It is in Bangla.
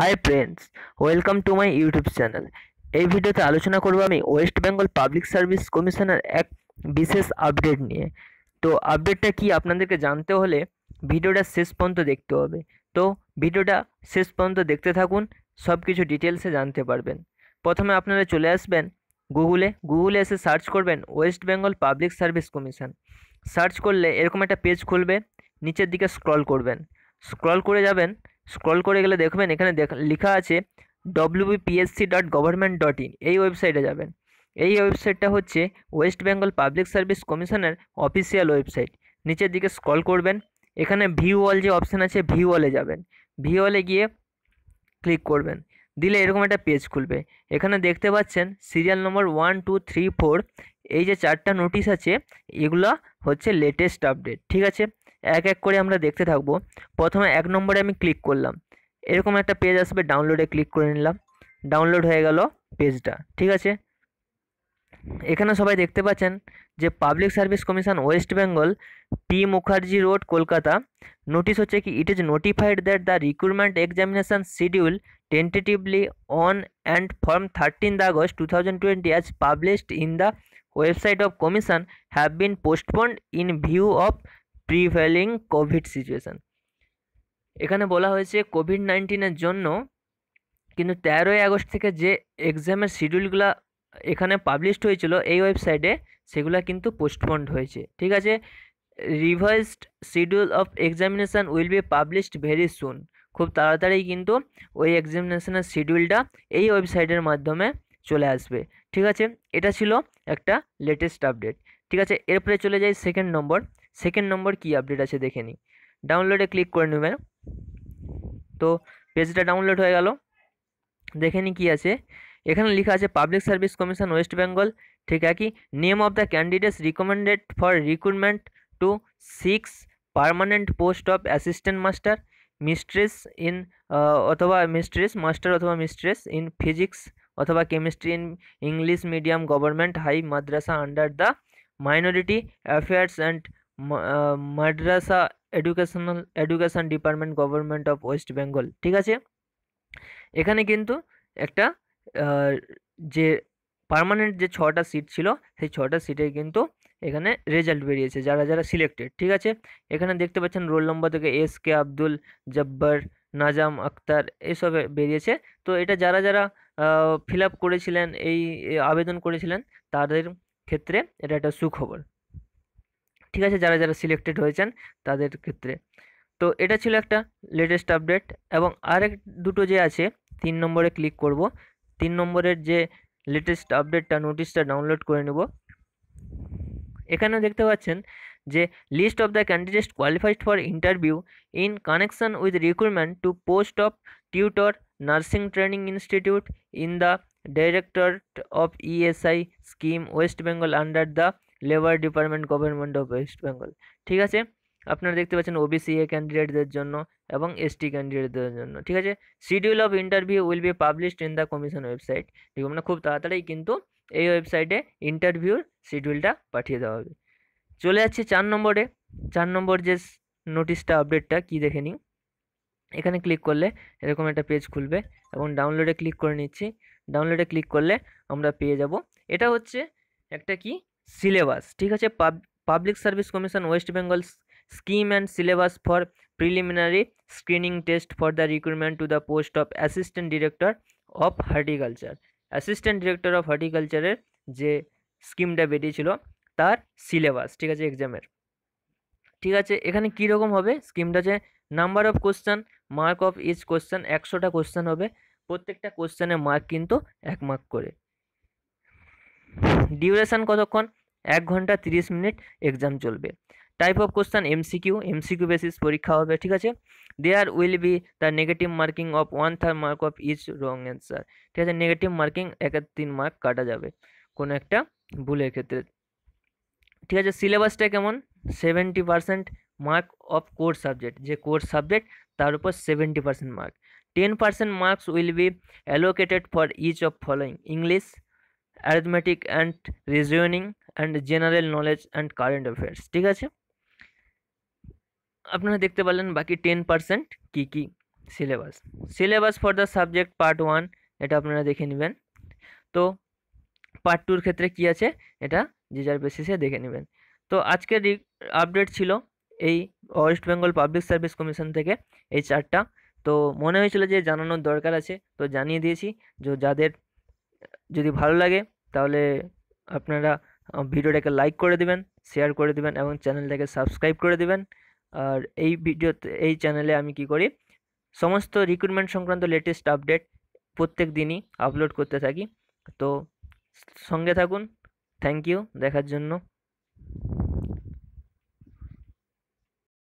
high friends welcome to my YouTube channel এই ভিডিওতে আলোচনা করব আমি ওয়েস্ট বেঙ্গল পাবলিক সার্ভিস কমিশনের এক বিশেষ আপডেট নিয়ে তো আপডেটটা কি আপনাদেরকে জানতে হলে ভিডিওটা শেষ পর্যন্ত দেখতে হবে তো ভিডিওটা শেষ পর্যন্ত দেখতে থাকুন সব কিছু ডিটেলসে জানতে পারবেন প্রথমে আপনারা চলে আসবেন গুগলে গুগলে এসে সার্চ করবেন West Bengal public service commission search করলে এরকম একটা পেজ খুলবে নিচের দিকে স্ক্রল করবেন স্ক্রল করে যাবেন স্ক্রল করে গেলে দেখবেন এখানে লেখা আছে WBPSC dot government dot in এই ওয়েবসাইটে যাবেন এই ওয়েবসাইটটা হচ্ছে ওয়েস্ট বেঙ্গল পাবলিক সার্ভিস কমিশনের অফিসিয়াল ওয়েবসাইট নিচের দিকে স্ক্রল করবেন এখানে ভিউ অল যে অপশান আছে ভিউ অলে যাবেন ভিউ অলে গিয়ে ক্লিক করবেন দিলে এরকম একটা পেজ খুলবে এখানে দেখতে পাচ্ছেন serial number one two three four এই যে চারটা নোটিশ আছে এগুলো হচ্ছে লেটেস্ট আপডেট ঠিক আছে এক এক করে আমরা দেখতে থাকবো প্রথমে এক নম্বরে আমি ক্লিক করলাম এরকম একটা পেজ আসবে ডাউনলোডে ক্লিক করে নিলাম ডাউনলোড হয়ে গেল পেজটা ঠিক আছে এখানে সবাই দেখতে পাচ্ছেন যে public service commission West Bengal P Mukherjee road Kolkata notice হচ্ছে কি it is notified that the recruitment examination schedule tentatively on and from thirteenth August two thousand twenty as published in the website of commission have been postponed in view of prevailing COVID situation এখানে বলা হয়েছে কোভিড নাইন্টিনের জন্য কিন্তু তেরোই আগস্ট থেকে যে এক্সামের শিডিউলগুলো এখানে পাবলিশড হয়েছিল এই ওয়েবসাইটে সেগুলো কিন্তু পোস্টপন্ড হয়েছে ঠিক আছে revised schedule of examination will be published very soon খুব তাড়াতাড়ি কিন্তু ওই এক্সামিনেশানের শিডিউলটা এই ওয়েবসাইটের মাধ্যমে চলে আসবে ঠিক আছে এটা ছিল একটা লেটেস্ট আপডেট ঠিক আছে এরপরে চলে যাই সেকেন্ড নম্বর সেকেন্ড নম্বর কি আপডেট আছে দেখে নিই ডাউনলোডে ক্লিক করে নেবেন তো পেজটা ডাউনলোড হয়ে গেল দেখে নিই কী আছে এখানে লেখা আছে public service commission West Bengal ঠিক একই name of the candidates recommended for recruitment to six permanent post of assistant master mistress in অথবা মিস্ট্রেস মাস্টার অথবা মিস্ট্রেস ইন ফিজিক্স অথবা chemistry in English medium government high madrasa under the minority affairs and madrasa educational education department government of West Bengal ঠিক আছে এখানে কিন্তু একটা যে পার্মানেন্ট যে ছটা সিট ছিল সেই ছটা সিটে কিন্তু এখানে রেজাল্ট বেরিয়েছে যারা যারা সিলেক্টেড ঠিক আছে এখানে দেখতে পাচ্ছেন রোল নম্বর থেকে এস কে আব্দুল জব্বার নাজাম আক্তার এসব বেরিয়েছে তো এটা যারা যারা ফিল আপ করেছিলেন এই আবেদন করেছিলেন তাদের ক্ষেত্রে এটা একটা সুখবর ঠিক আছে যারা যারা সিলেক্টেড হয়েছেন তাদের ক্ষেত্রে তো এটা ছিল একটা লেটেস্ট আপডেট এবং আরেক দুটো যে আছে তিন নম্বরে ক্লিক করব তিন নম্বরের যে লেটেস্ট আপডেটটা নোটিশটা ডাউনলোড করে নেব এখানেও দেখতে পাচ্ছেন যে list of the candidate qualified for interview in connection with recruitment to post of tutor nursing training institute in the director of ESI scheme West Bengal under the labour department government of West Bengal ঠিক আছে আপনারা দেখতে পাচ্ছেন ওবিসি এ ক্যান্ডিডেটদের জন্য এবং এসটি ক্যান্ডিডেটদের জন্য ঠিক আছে schedule of interview will be published in the commission website ঠিক মানে খুব তাড়াতাড়ি কিন্তু এই ওয়েবসাইটে ইন্টারভিউর শিডিউলটা পাঠিয়ে দেওয়া হবে চলে যাচ্ছি চার নম্বরে চার নম্বর যে নোটিশটা আপডেটটা কি দেখে নিই এখানে ক্লিক করলে এরকম একটা পেজ খুলবে এবং ডাউনলোডে ক্লিক করে নিচ্ছি ডাউনলোডে ক্লিক করলে আমরা পেয়ে যাব এটা হচ্ছে একটা কি সিলেবাস ঠিক আছে public service commission West Bengal scheme and syllabus for preliminary screening test for the recruitment to the post of assistant director of horticulture assistant director of হর্টিকালচারের যে স্কিমটা বেরিয়েছিল তার সিলেবাস ঠিক আছে এক্সামের ঠিক আছে এখানে কীরকম হবে স্কিমটা যে number of question mark of each question একশোটা কোশ্চেন হবে প্রত্যেকটা কোশ্চেনের মার্ক কিন্তু এক মার্ক করে ডিউরেশান কতক্ষণ এক ঘন্টা তিরিশ মিনিট এক্সাম চলবে type of question MCQ MCQ basis পরীক্ষা হবে ঠিক আছে there will be the negative marking of one third mark of each wrong answer ঠিক আছে নেগেটিভ মার্কিং এক তিন মার্ক কাটা যাবে কোনো একটা ভুলের ক্ষেত্রে ঠিক আছে সিলেবাসটা কেমন seventy percent mark of core subject যে কোর সাবজেক্ট তার উপর seventy percent mark ten percent marks will be allocated for each of following English arithmetic and reasoning and general knowledge and current affairs ঠিক আছে আপনারা দেখতে পারলেন বাকি টেন পার্সেন্ট কী কী syllabus syllabus for the subject part one এটা আপনারা দেখে নেবেন তো পার্ট টুর ক্ষেত্রে কি আছে এটা যে যার বেসিসে দেখে নেবেন তো আজকের আপডেট ছিল এই West Bengal public service commission থেকে এই চারটা তো মনে হয়েছিল যে জানানোর দরকার আছে তো জানিয়ে দিয়েছি যে যাদের যদি ভালো লাগে তাহলে আপনারা ভিডিওটাকে লাইক করে দিবেন শেয়ার করে দিবেন এবং চ্যানেলটাকে সাবস্ক্রাইব করে দিবেন আর এই ভিডিওতে এই চ্যানেলে আমি কি করি সমস্ত রিক্রুটমেন্ট সংক্রান্ত লেটেস্ট আপডেট প্রত্যেক দিনই আপলোড করতে থাকি তো সঙ্গে থাকুন থ্যাংক ইউ দেখার জন্য